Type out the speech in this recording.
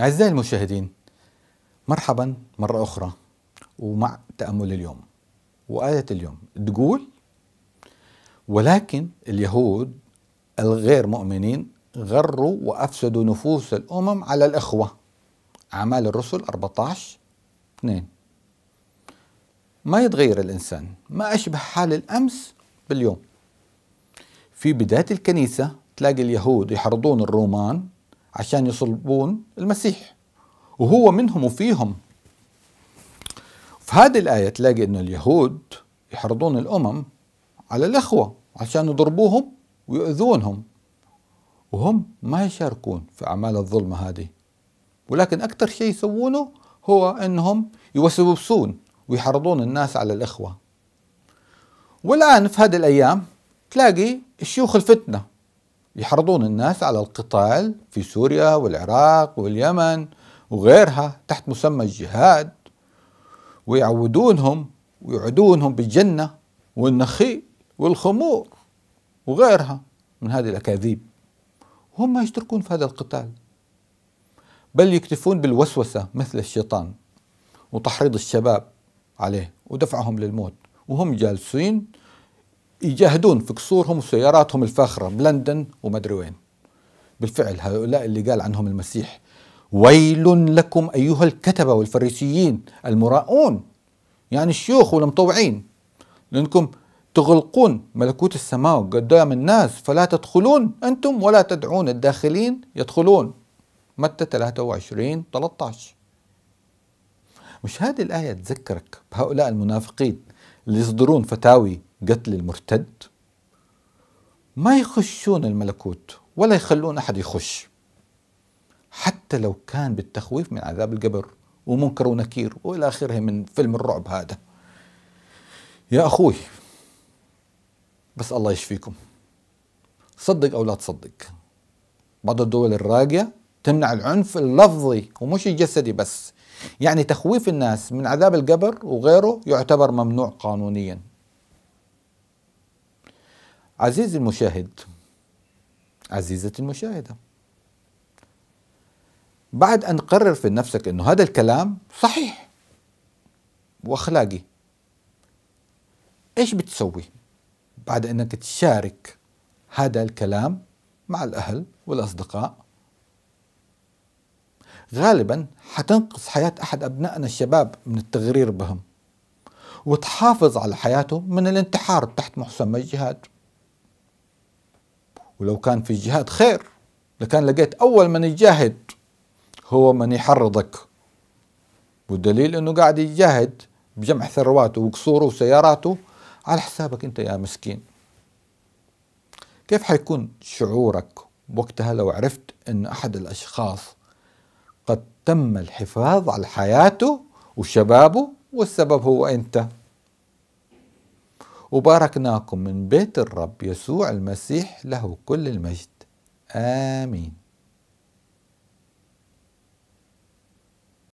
أعزائي المشاهدين مرحبا مرة أخرى ومع تأمل اليوم وآية اليوم تقول ولكن اليهود الغير مؤمنين غروا وأفسدوا نفوس الأمم على الإخوة أعمال الرسل 14 2 ما يتغير الإنسان ما أشبه حال الأمس باليوم في بداية الكنيسة تلاقي اليهود يحرضون الرومان عشان يصلبون المسيح وهو منهم وفيهم في هذه الآية تلاقي أن اليهود يحرضون الأمم على الأخوة عشان يضربوهم ويؤذونهم وهم ما يشاركون في أعمال الظلمة هذه ولكن أكثر شيء يسوونه هو أنهم يوسوسون ويحرضون الناس على الإخوة والآن في هذه الأيام تلاقي الشيوخ الفتنة يحرضون الناس على القتال في سوريا والعراق واليمن وغيرها تحت مسمى الجهاد ويعودونهم ويعدونهم بالجنة والنخيل والخمور وغيرها من هذه الأكاذيب وهم يشتركون في هذا القتال بل يكتفون بالوسوسة مثل الشيطان وتحريض الشباب عليه ودفعهم للموت وهم جالسين يجاهدون في قصورهم وسياراتهم الفاخرة بلندن ومدري وين بالفعل هؤلاء اللي قال عنهم المسيح ويل لكم أيها الكتبة والفريسيين المراؤون يعني الشيوخ والمطوعين لأنكم تغلقون ملكوت السماء قدام الناس فلا تدخلون أنتم ولا تدعون الداخلين يدخلون متى 23 13 مش هذه الآية تذكرك بهؤلاء المنافقين اللي يصدرون فتاوي قتل المرتد ما يخشون الملكوت ولا يخلون احد يخش حتى لو كان بالتخويف من عذاب القبر ومنكر ونكير والى اخره من فيلم الرعب هذا يا اخوي بس الله يشفيكم صدق او لا تصدق بعض الدول الراقيه تمنع العنف اللفظي ومش الجسدي بس يعني تخويف الناس من عذاب القبر وغيره يعتبر ممنوع قانونيا عزيزي المشاهد عزيزتي المشاهدة بعد أن قرر في نفسك أنه هذا الكلام صحيح وأخلاقي إيش بتسوي بعد أنك تشارك هذا الكلام مع الأهل والأصدقاء غالبا حتنقص حياة أحد أبنائنا الشباب من التغرير بهم وتحافظ على حياته من الانتحار تحت محسن الجهاد ولو كان في الجهاد خير لكان لقيت أول من يجاهد هو من يحرضك والدليل أنه قاعد يجاهد بجمع ثرواته وقصوره وسياراته على حسابك أنت يا مسكين كيف حيكون شعورك وقتها لو عرفت أن أحد الأشخاص قد تم الحفاظ على حياته وشبابه والسبب هو أنت وباركناكم من بيت الرب يسوع المسيح له كل المجد آمين